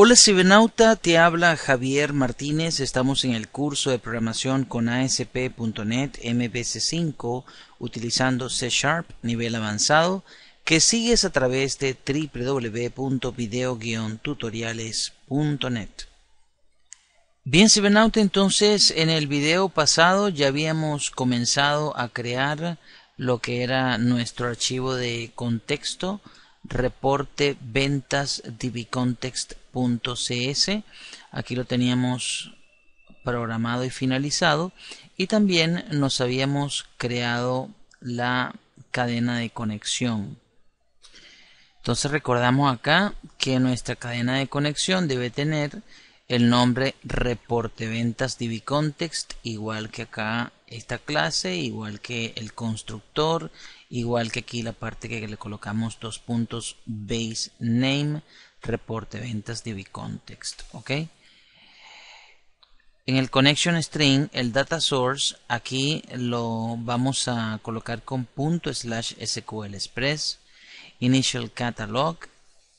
Hola Cibernauta, te habla Javier Martínez. Estamos en el curso de programación con ASP.NET MVC5 utilizando C Sharp nivel avanzado que sigues a través de www.video-tutoriales.net. Bien Cibernauta, entonces en el video pasado ya habíamos comenzado a crear lo que era nuestro archivo de contexto reporte ventas dbcontext.cs. Aquí lo teníamos programado y finalizado. Y también nos habíamos creado la cadena de conexión. Entonces recordamos acá que nuestra cadena de conexión debe tener el nombre reporte ventas dbcontext igual que acá esta clase igual que el constructor igual que aquí la parte que le colocamos dos puntos base name reporte ventas DB context ok en el connection string el data source aquí lo vamos a colocar con punto slash sql express initial catalog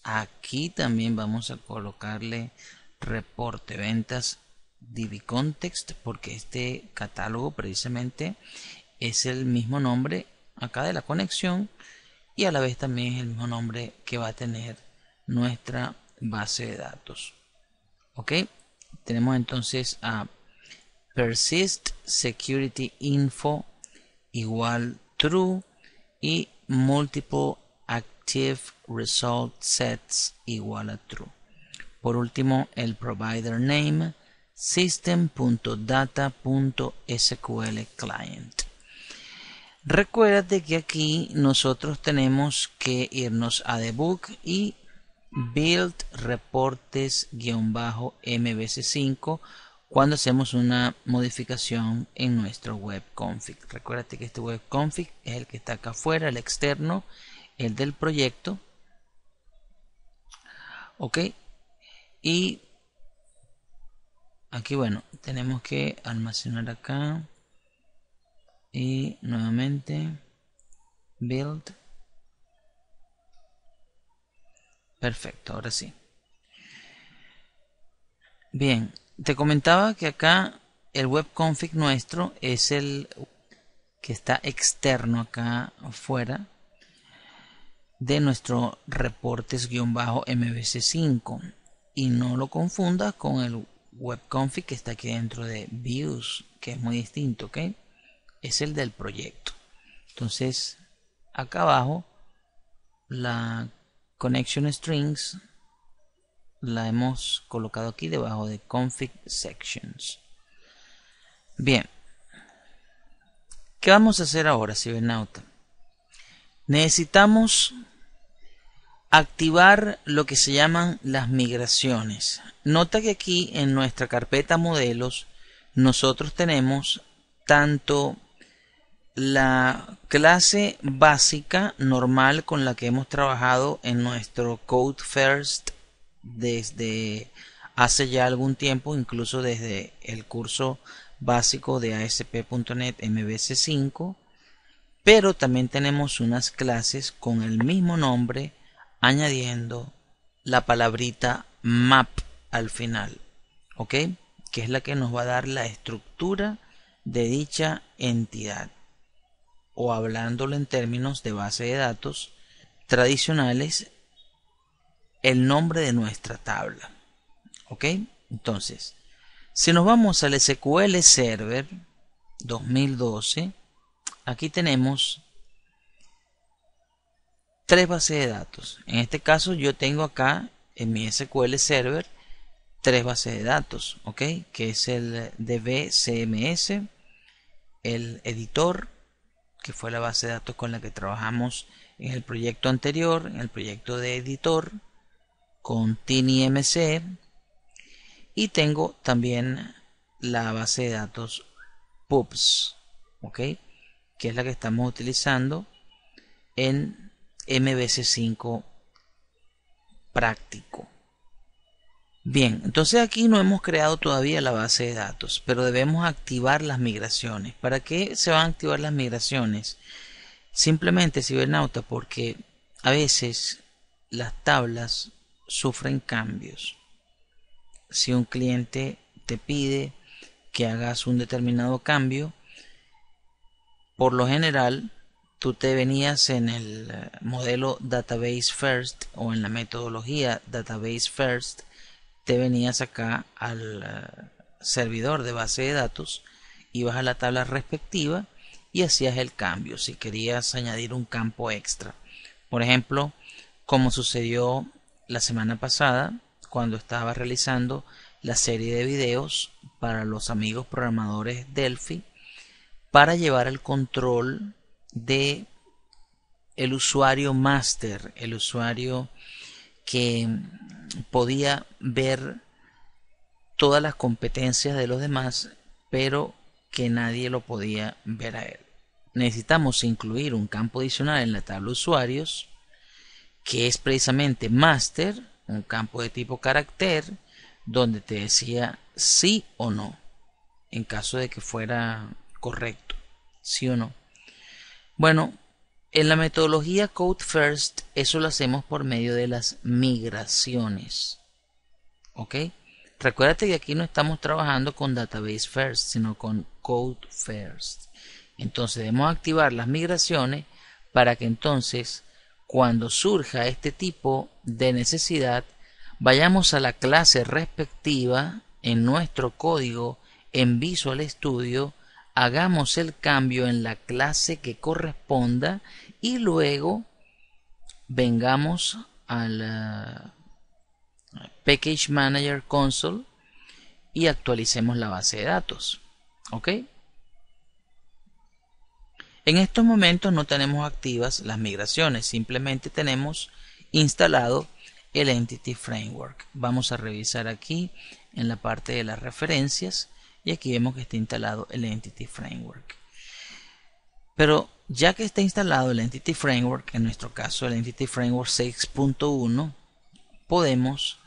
aquí también vamos a colocarle reporte ventas DB Context porque este catálogo precisamente es el mismo nombre acá de la conexión y a la vez también es el mismo nombre que va a tener nuestra base de datos ok tenemos entonces a persist security info igual true y multiple active result sets igual a true por último, el provider name system.data.sql client. Recuérdate que aquí nosotros tenemos que irnos a debug y build reportes-mbc5 cuando hacemos una modificación en nuestro web config. Recuérdate que este web config es el que está acá afuera, el externo, el del proyecto. Ok, y aquí bueno tenemos que almacenar acá y nuevamente build perfecto ahora sí bien te comentaba que acá el web config nuestro es el que está externo acá afuera de nuestro reportes-mbc5 y no lo confundas con el webconfig que está aquí dentro de views que es muy distinto ok es el del proyecto entonces acá abajo la connection strings la hemos colocado aquí debajo de config sections bien ¿qué vamos a hacer ahora cibernauta? necesitamos activar lo que se llaman las migraciones. Nota que aquí en nuestra carpeta modelos nosotros tenemos tanto la clase básica normal con la que hemos trabajado en nuestro Code First desde hace ya algún tiempo, incluso desde el curso básico de ASP.NET MVC5, pero también tenemos unas clases con el mismo nombre añadiendo la palabrita map al final, ¿ok? Que es la que nos va a dar la estructura de dicha entidad. O hablándolo en términos de base de datos tradicionales, el nombre de nuestra tabla. ¿Ok? Entonces, si nos vamos al SQL Server 2012, aquí tenemos tres bases de datos. En este caso yo tengo acá en mi SQL Server tres bases de datos, ¿ok? Que es el DBCMS, el editor, que fue la base de datos con la que trabajamos en el proyecto anterior, en el proyecto de editor, con TinyMC, y tengo también la base de datos PUBS, ¿ok? Que es la que estamos utilizando en MBC5 práctico. Bien, entonces aquí no hemos creado todavía la base de datos, pero debemos activar las migraciones. ¿Para qué se van a activar las migraciones? Simplemente cibernauta porque a veces las tablas sufren cambios. Si un cliente te pide que hagas un determinado cambio, por lo general tú te venías en el eh, modelo Database First o en la metodología Database First, te venías acá al eh, servidor de base de datos, ibas a la tabla respectiva y hacías el cambio si querías añadir un campo extra. Por ejemplo, como sucedió la semana pasada cuando estaba realizando la serie de videos para los amigos programadores Delphi para llevar el control de el usuario master el usuario que podía ver todas las competencias de los demás, pero que nadie lo podía ver a él. Necesitamos incluir un campo adicional en la tabla usuarios, que es precisamente master, un campo de tipo carácter, donde te decía sí o no, en caso de que fuera correcto, sí o no. Bueno, en la metodología Code First, eso lo hacemos por medio de las migraciones. ¿Ok? Recuérdate que aquí no estamos trabajando con Database First, sino con Code First. Entonces debemos activar las migraciones para que entonces cuando surja este tipo de necesidad vayamos a la clase respectiva en nuestro código en Visual Studio hagamos el cambio en la clase que corresponda y luego vengamos al eh, Package Manager Console y actualicemos la base de datos. ¿Ok? En estos momentos no tenemos activas las migraciones, simplemente tenemos instalado el Entity Framework. Vamos a revisar aquí en la parte de las referencias y aquí vemos que está instalado el Entity Framework. Pero ya que está instalado el Entity Framework, en nuestro caso el Entity Framework 6.1, podemos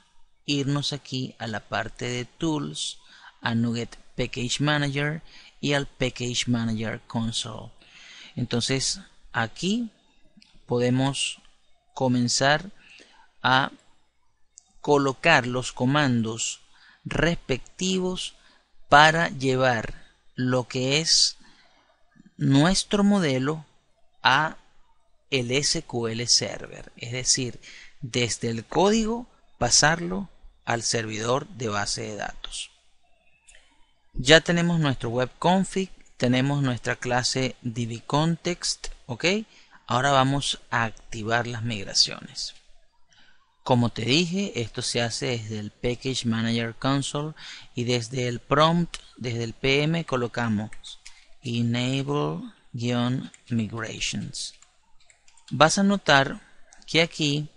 irnos aquí a la parte de Tools, a Nuget Package Manager y al Package Manager Console. Entonces aquí podemos comenzar a colocar los comandos respectivos para llevar lo que es nuestro modelo a el SQL Server, es decir, desde el código pasarlo al servidor de base de datos. Ya tenemos nuestro web config, tenemos nuestra clase dbcontext, ok. Ahora vamos a activar las migraciones. Como te dije, esto se hace desde el Package Manager Console y desde el prompt, desde el PM, colocamos enable-migrations. Vas a notar que aquí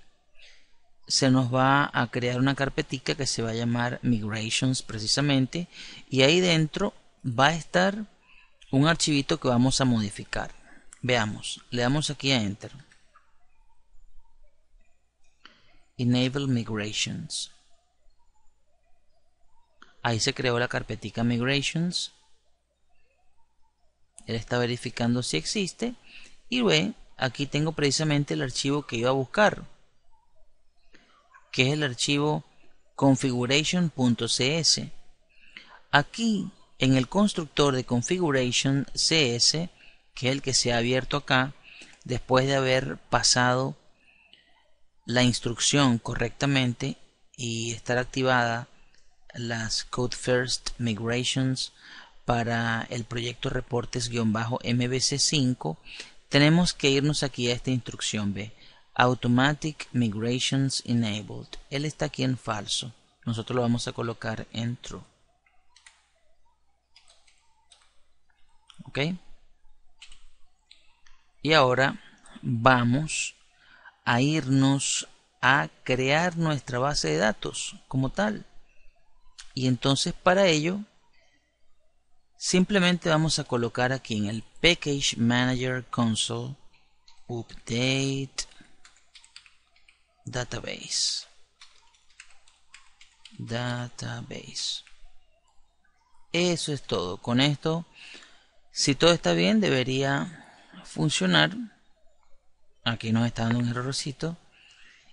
se nos va a crear una carpetica que se va a llamar migrations precisamente y ahí dentro va a estar un archivito que vamos a modificar. Veamos, le damos aquí a enter. Enable Migrations. Ahí se creó la carpetica Migrations. Él está verificando si existe. Y ve, aquí tengo precisamente el archivo que iba a buscar. Que es el archivo configuration.cs. Aquí, en el constructor de configuration.cs, que es el que se ha abierto acá, después de haber pasado la instrucción correctamente y estar activada las Code First Migrations para el proyecto reportes-mbc5, tenemos que irnos aquí a esta instrucción B, Automatic Migrations Enabled. Él está aquí en falso. Nosotros lo vamos a colocar en True. ¿Ok? Y ahora vamos a irnos a crear nuestra base de datos como tal. Y entonces para ello simplemente vamos a colocar aquí en el Package Manager Console Update Database. Database. Eso es todo. Con esto, si todo está bien, debería funcionar. Aquí nos está dando un errorcito.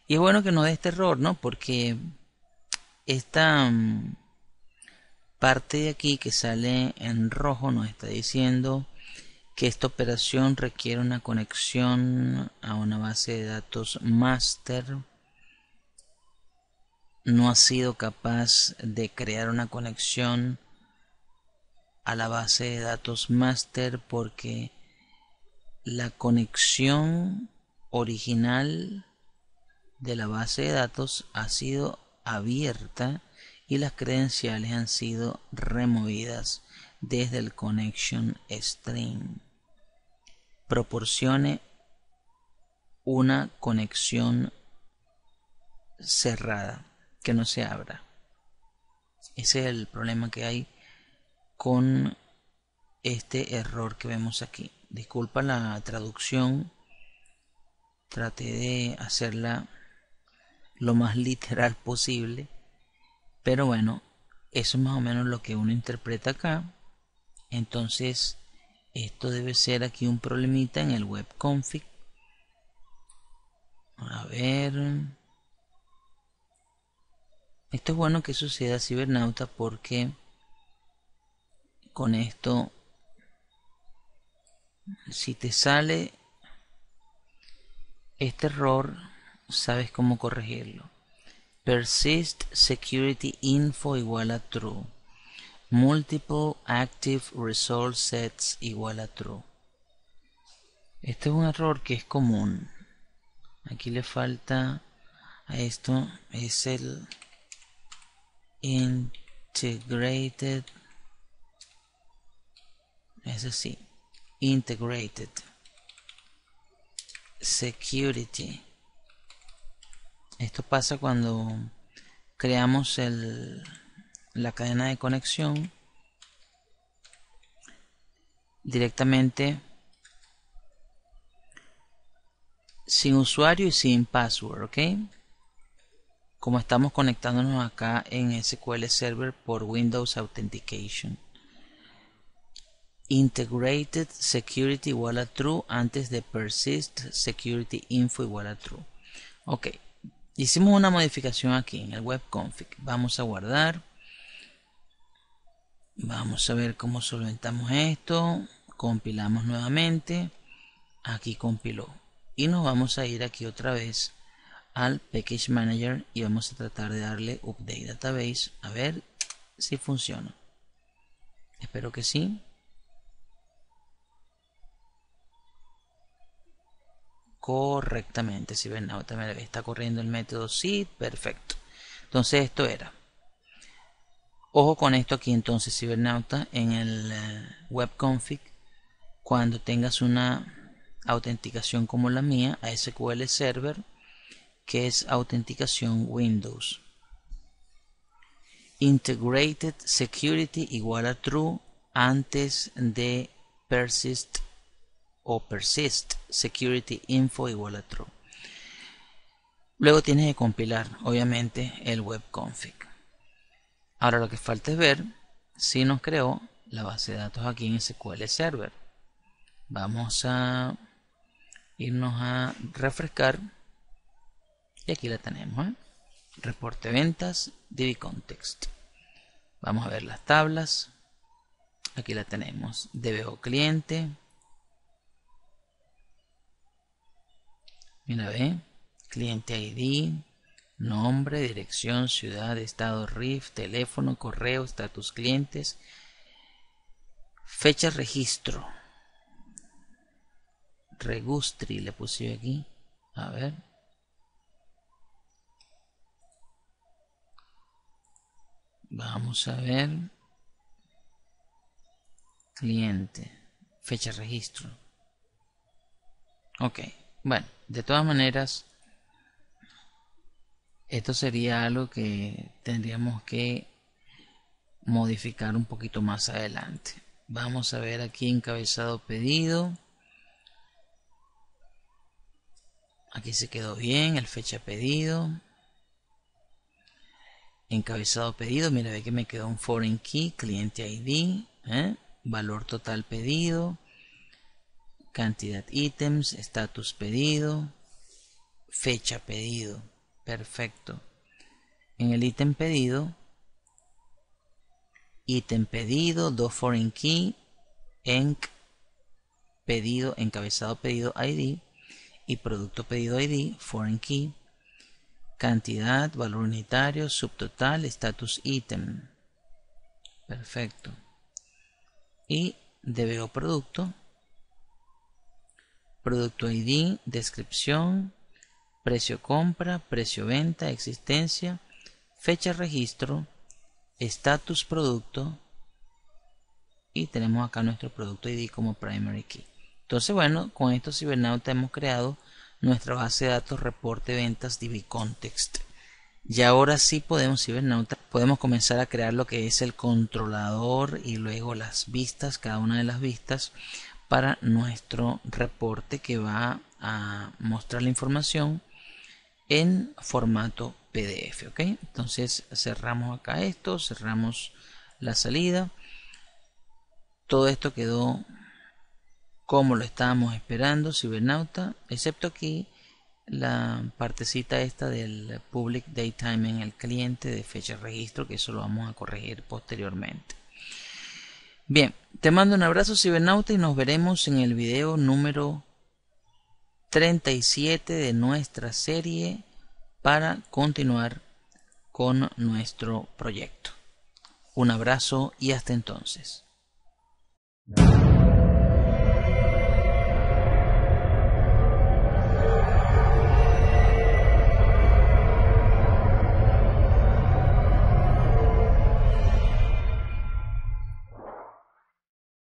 Y es bueno que nos dé este error, ¿no? Porque esta mm, parte de aquí que sale en rojo nos está diciendo que esta operación requiere una conexión a una base de datos master no ha sido capaz de crear una conexión a la base de datos master porque la conexión original de la base de datos ha sido abierta y las credenciales han sido removidas desde el connection stream Proporcione una conexión cerrada que no se abra. Ese es el problema que hay con este error que vemos aquí. Disculpa la traducción traté de hacerla lo más literal posible. Pero bueno, eso es más o menos lo que uno interpreta acá. Entonces, esto debe ser aquí un problemita en el web config. A ver. Esto es bueno que suceda Cibernauta porque con esto, si te sale este error sabes cómo corregirlo. Persist security info igual a true. Multiple active resource sets igual a true. Este es un error que es común. Aquí le falta a esto es el integrated. Es así. Integrated security. Esto pasa cuando creamos la cadena de conexión directamente sin usuario y sin password, ¿ok? Como estamos conectándonos acá en SQL Server por Windows Authentication integrated security igual a true antes de persist security info igual a true. Ok, hicimos una modificación aquí en el web webconfig. Vamos a guardar. Vamos a ver cómo solventamos esto. Compilamos nuevamente. Aquí compiló. Y nos vamos a ir aquí otra vez al Package Manager y vamos a tratar de darle Update Database a ver si funciona. Espero que sí. correctamente. Si está corriendo el método sí, perfecto. Entonces esto era. Ojo con esto aquí entonces, cibernauta, en el eh, webconfig, cuando tengas una autenticación como la mía, a SQL Server, que es autenticación Windows. Integrated Security igual a True antes de Persist o Persist security info igual a true. Luego tienes que compilar, obviamente, el web config. Ahora lo que falta es ver si nos creó la base de datos aquí en SQL Server. Vamos a irnos a refrescar. Y aquí la tenemos. ¿eh? Reporte ventas, DB Context. Vamos a ver las tablas. Aquí la tenemos. DBO cliente, Mira, ve. Cliente ID, nombre, dirección, ciudad, estado RIF, teléfono, correo, estatus clientes, fecha registro. Regustri le puse aquí. A ver. Vamos a ver. Cliente. Fecha registro. Ok. Bueno. De todas maneras, esto sería algo que tendríamos que modificar un poquito más adelante. Vamos a ver aquí encabezado pedido. Aquí se quedó bien, el fecha pedido. Encabezado pedido, mira, ve que me quedó un foreign key, cliente ID, ¿eh? valor total pedido, cantidad ítems, estatus pedido, fecha pedido. Perfecto. En el ítem pedido, ítem pedido, do foreign key, enc pedido, encabezado pedido ID y producto pedido ID, foreign key, cantidad, valor unitario, subtotal, status ítem. Perfecto. Y debeo producto producto ID, descripción, precio compra, precio venta, existencia, fecha registro, estatus producto y tenemos acá nuestro producto ID como primary key. Entonces, bueno, con esto Cibernauta hemos creado nuestra base de datos reporte ventas DB Context. Y ahora sí podemos Cibernauta, podemos comenzar a crear lo que es el controlador y luego las vistas, cada una de las vistas para nuestro reporte que va a mostrar la información en formato PDF. ¿ok? Entonces cerramos acá esto, cerramos la salida. Todo esto quedó como lo estábamos esperando, Cibernauta, excepto aquí la partecita esta del public daytime en el cliente de fecha de registro, que eso lo vamos a corregir posteriormente. Bien, te mando un abrazo cibernauta y nos veremos en el video número 37 de nuestra serie para continuar con nuestro proyecto. Un abrazo y hasta entonces.